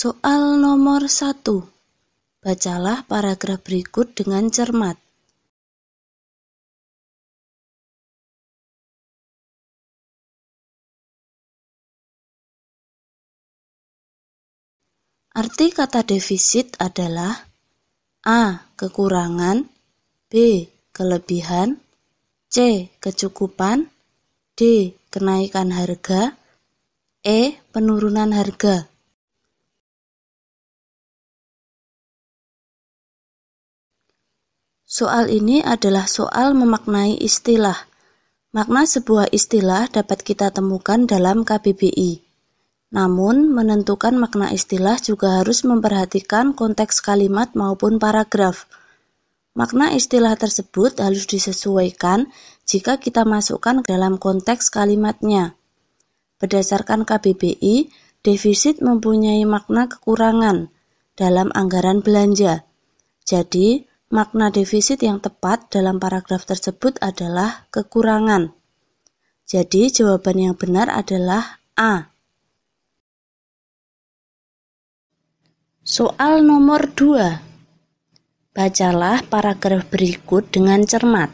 Soal nomor satu, Bacalah paragraf berikut dengan cermat. Arti kata defisit adalah A. kekurangan B. kelebihan C. kecukupan D. kenaikan harga E. penurunan harga Soal ini adalah soal memaknai istilah. Makna sebuah istilah dapat kita temukan dalam KBBI. Namun, menentukan makna istilah juga harus memperhatikan konteks kalimat maupun paragraf. Makna istilah tersebut harus disesuaikan jika kita masukkan ke dalam konteks kalimatnya. Berdasarkan KBBI, defisit mempunyai makna kekurangan dalam anggaran belanja. Jadi, makna defisit yang tepat dalam paragraf tersebut adalah kekurangan. Jadi, jawaban yang benar adalah A. Soal nomor 2. Bacalah paragraf berikut dengan cermat.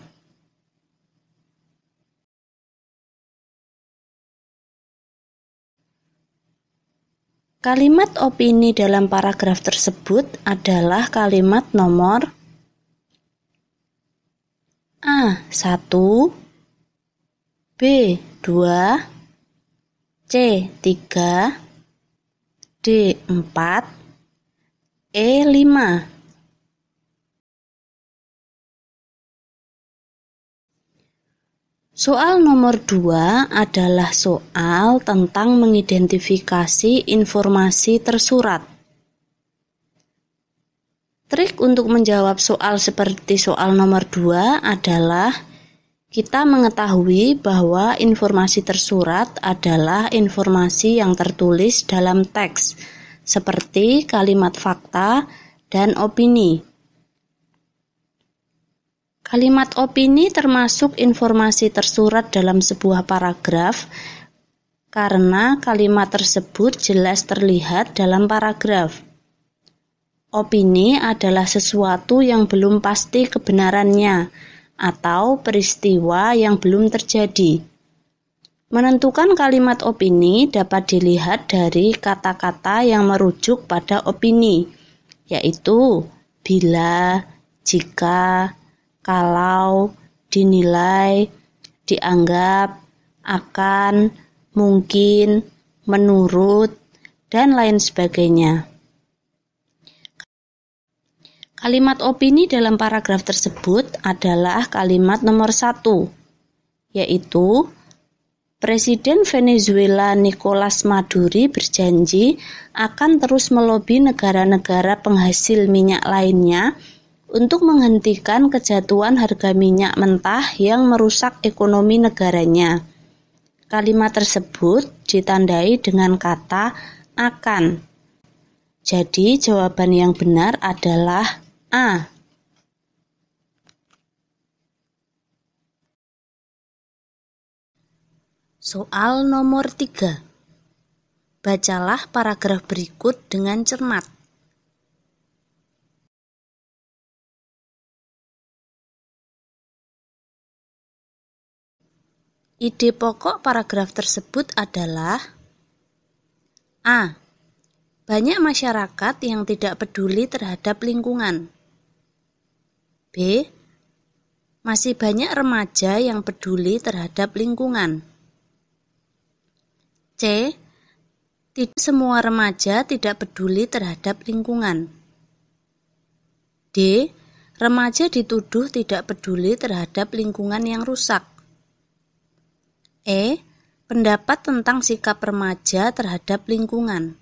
Kalimat opini dalam paragraf tersebut adalah kalimat nomor A. 1 B. 2 C. 3 D. 4 E5 Soal nomor 2 adalah soal tentang mengidentifikasi informasi tersurat. Trik untuk menjawab soal seperti soal nomor 2 adalah kita mengetahui bahwa informasi tersurat adalah informasi yang tertulis dalam teks seperti kalimat fakta dan opini. Kalimat opini termasuk informasi tersurat dalam sebuah paragraf karena kalimat tersebut jelas terlihat dalam paragraf. Opini adalah sesuatu yang belum pasti kebenarannya atau peristiwa yang belum terjadi. Menentukan kalimat opini dapat dilihat dari kata-kata yang merujuk pada opini, yaitu bila, jika, kalau, dinilai, dianggap, akan, mungkin, menurut, dan lain sebagainya. Kalimat opini dalam paragraf tersebut adalah kalimat nomor satu, yaitu Presiden Venezuela Nicolas Maduro berjanji akan terus melobi negara-negara penghasil minyak lainnya untuk menghentikan kejatuhan harga minyak mentah yang merusak ekonomi negaranya. Kalimat tersebut ditandai dengan kata akan. Jadi jawaban yang benar adalah A. Soal nomor 3. Bacalah paragraf berikut dengan cermat. Ide pokok paragraf tersebut adalah A. Banyak masyarakat yang tidak peduli terhadap lingkungan. B. Masih banyak remaja yang peduli terhadap lingkungan. C. Tidak semua remaja tidak peduli terhadap lingkungan. D. Remaja dituduh tidak peduli terhadap lingkungan yang rusak. E. Pendapat tentang sikap remaja terhadap lingkungan.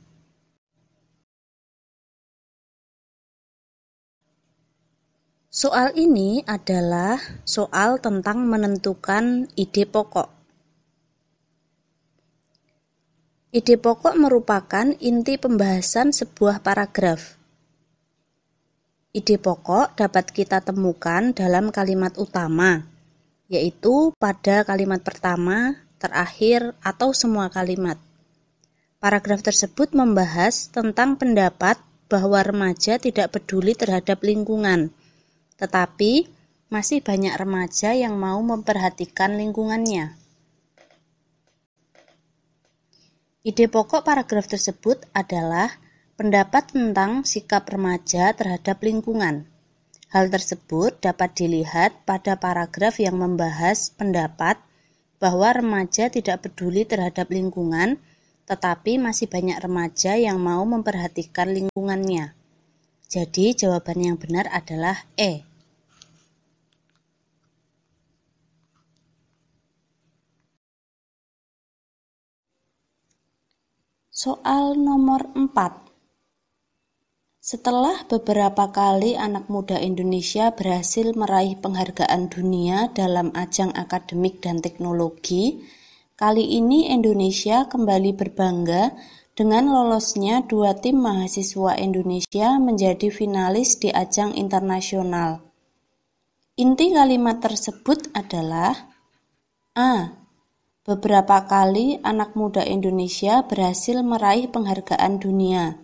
Soal ini adalah soal tentang menentukan ide pokok. Ide pokok merupakan inti pembahasan sebuah paragraf. Ide pokok dapat kita temukan dalam kalimat utama, yaitu pada kalimat pertama, terakhir, atau semua kalimat. Paragraf tersebut membahas tentang pendapat bahwa remaja tidak peduli terhadap lingkungan, tetapi masih banyak remaja yang mau memperhatikan lingkungannya. Ide pokok paragraf tersebut adalah pendapat tentang sikap remaja terhadap lingkungan. Hal tersebut dapat dilihat pada paragraf yang membahas pendapat bahwa remaja tidak peduli terhadap lingkungan, tetapi masih banyak remaja yang mau memperhatikan lingkungannya. Jadi, jawaban yang benar adalah E. Soal nomor 4 setelah beberapa kali anak muda Indonesia berhasil meraih penghargaan dunia dalam ajang akademik dan teknologi, kali ini Indonesia kembali berbangga dengan lolosnya dua tim mahasiswa Indonesia menjadi finalis di ajang internasional. Inti kalimat tersebut adalah A. Beberapa kali anak muda Indonesia berhasil meraih penghargaan dunia.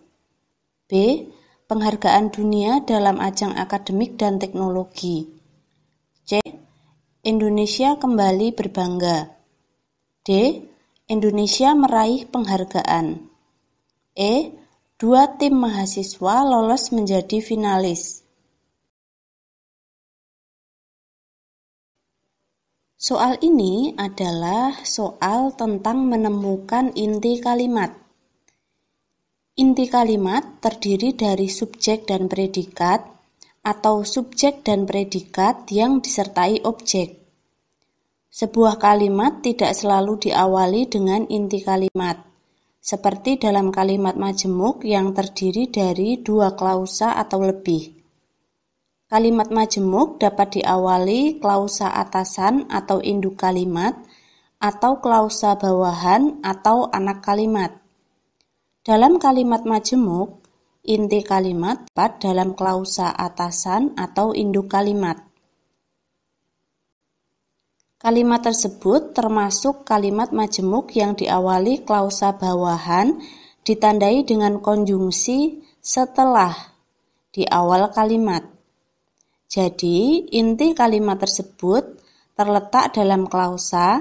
B. Penghargaan dunia dalam ajang akademik dan teknologi. C. Indonesia kembali berbangga. D. Indonesia meraih penghargaan. E. Dua tim mahasiswa lolos menjadi finalis. Soal ini adalah soal tentang menemukan inti kalimat. Inti kalimat terdiri dari subjek dan predikat atau subjek dan predikat yang disertai objek. Sebuah kalimat tidak selalu diawali dengan inti kalimat, seperti dalam kalimat majemuk yang terdiri dari dua klausa atau lebih. Kalimat majemuk dapat diawali klausa atasan atau induk kalimat atau klausa bawahan atau anak kalimat. Dalam kalimat majemuk, inti kalimat dapat dalam klausa atasan atau induk kalimat. Kalimat tersebut termasuk kalimat majemuk yang diawali klausa bawahan ditandai dengan konjungsi setelah di awal kalimat. Jadi, inti kalimat tersebut terletak dalam klausa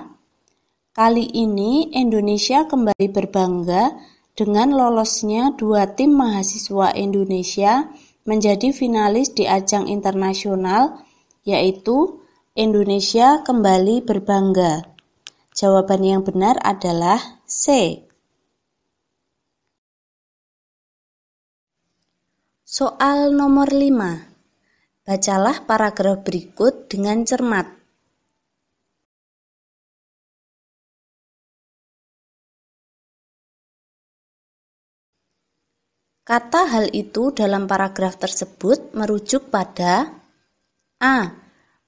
Kali ini Indonesia kembali berbangga dengan lolosnya dua tim mahasiswa Indonesia menjadi finalis di ajang internasional yaitu Indonesia kembali berbangga. Jawaban yang benar adalah C. Soal nomor 5. Bacalah paragraf berikut dengan cermat. Kata hal itu dalam paragraf tersebut merujuk pada A.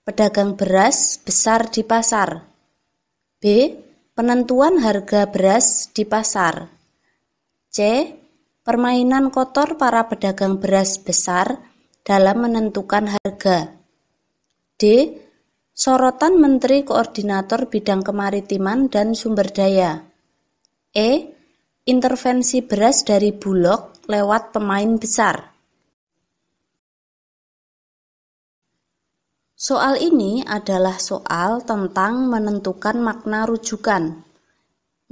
Pedagang beras besar di pasar B. Penentuan harga beras di pasar C. Permainan kotor para pedagang beras besar dalam menentukan harga. D. Sorotan Menteri Koordinator Bidang Kemaritiman dan Sumber Daya. E. Intervensi beras dari Bulog lewat pemain besar. Soal ini adalah soal tentang menentukan makna rujukan.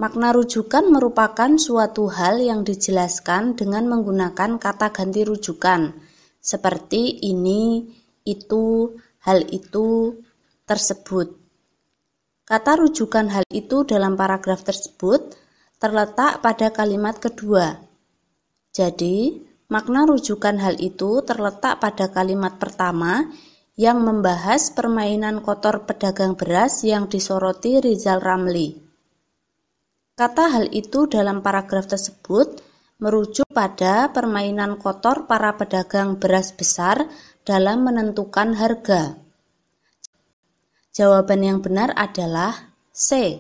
Makna rujukan merupakan suatu hal yang dijelaskan dengan menggunakan kata ganti rujukan seperti ini, itu, hal itu, tersebut. Kata rujukan hal itu dalam paragraf tersebut terletak pada kalimat kedua. Jadi, makna rujukan hal itu terletak pada kalimat pertama yang membahas permainan kotor pedagang beras yang disoroti Rizal Ramli. Kata hal itu dalam paragraf tersebut merujuk pada permainan kotor para pedagang beras besar dalam menentukan harga? Jawaban yang benar adalah C.